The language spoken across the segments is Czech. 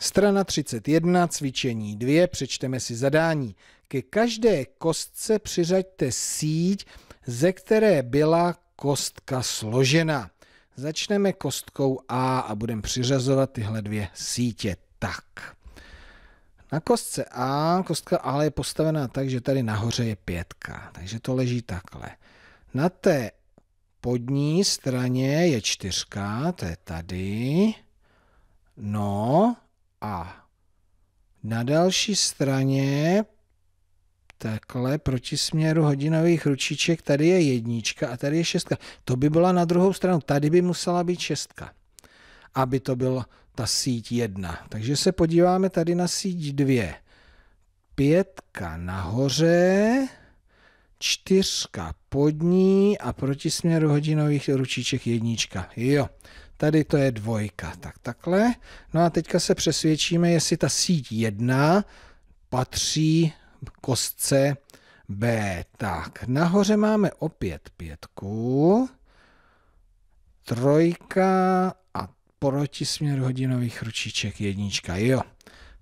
Strana 31, cvičení 2, přečteme si zadání. Ke každé kostce přiřaďte síť, ze které byla kostka složena. Začneme kostkou A a budeme přiřazovat tyhle dvě sítě. Tak. Na kostce A, kostka A je postavená tak, že tady nahoře je pětka, takže to leží takhle. Na té podní straně je čtyřka, to je tady. No a na další straně takhle proti směru hodinových ručiček, tady je jednička a tady je šestka. To by byla na druhou stranu, tady by musela být šestka, aby to byla ta síť jedna. Takže se podíváme tady na síť dvě. Pětka nahoře, čtyřka pod ní a proti směru hodinových ručiček jednička. Jo, tady to je dvojka, tak takhle. No a teďka se přesvědčíme, jestli ta síť 1 patří kostce B. Tak, nahoře máme opět pětku, trojka a proti směr hodinových ručiček jednička, jo.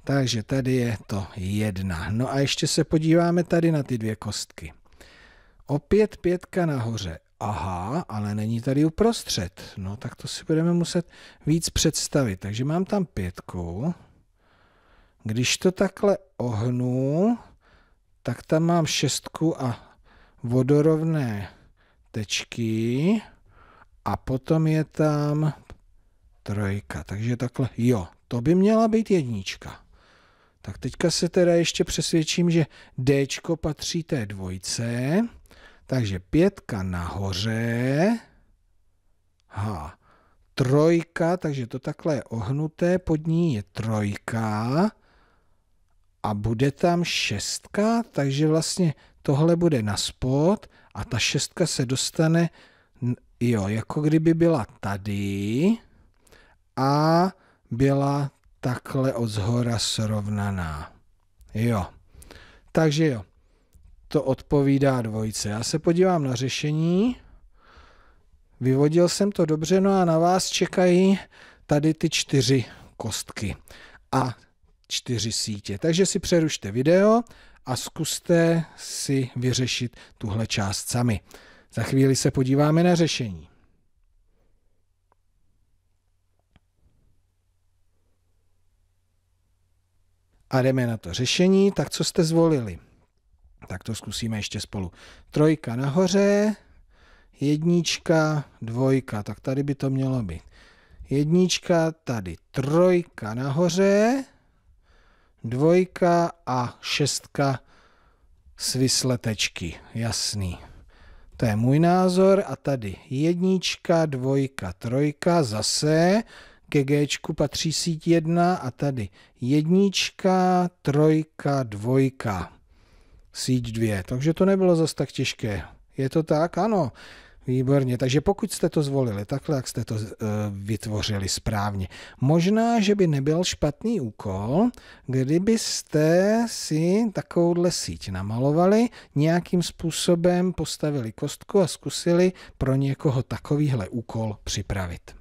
Takže tady je to jedna. No a ještě se podíváme tady na ty dvě kostky. Opět pětka nahoře aha, ale není tady uprostřed. No tak to si budeme muset víc představit. Takže mám tam pětku. Když to takhle ohnu, tak tam mám šestku a vodorovné tečky a potom je tam trojka. Takže takhle, jo, to by měla být jednička. Tak teďka se teda ještě přesvědčím, že D patří té dvojce takže pětka nahoře. H. Trojka, takže to takhle je ohnuté, pod ní je trojka. A bude tam šestka, takže vlastně tohle bude na spod a ta šestka se dostane, jo, jako kdyby byla tady a byla takhle od zhora srovnaná. Jo. Takže jo to odpovídá dvojce. Já se podívám na řešení. Vyvodil jsem to dobře, no a na vás čekají tady ty čtyři kostky a čtyři sítě. Takže si přerušte video a zkuste si vyřešit tuhle část sami. Za chvíli se podíváme na řešení. A jdeme na to řešení, tak co jste zvolili? Tak to zkusíme ještě spolu. Trojka nahoře, jednička, dvojka, tak tady by to mělo být. Jednička, tady trojka nahoře, dvojka a šestka svisletečky, jasný. To je můj názor a tady jednička, dvojka, trojka, zase ke G patří síť jedna a tady jednička, trojka, dvojka síť 2. Takže to nebylo zas tak těžké. Je to tak? Ano. Výborně, takže pokud jste to zvolili takhle, jak jste to eh, vytvořili správně. Možná, že by nebyl špatný úkol, kdybyste si takovouhle síť namalovali, nějakým způsobem postavili kostku a zkusili pro někoho takovýhle úkol připravit.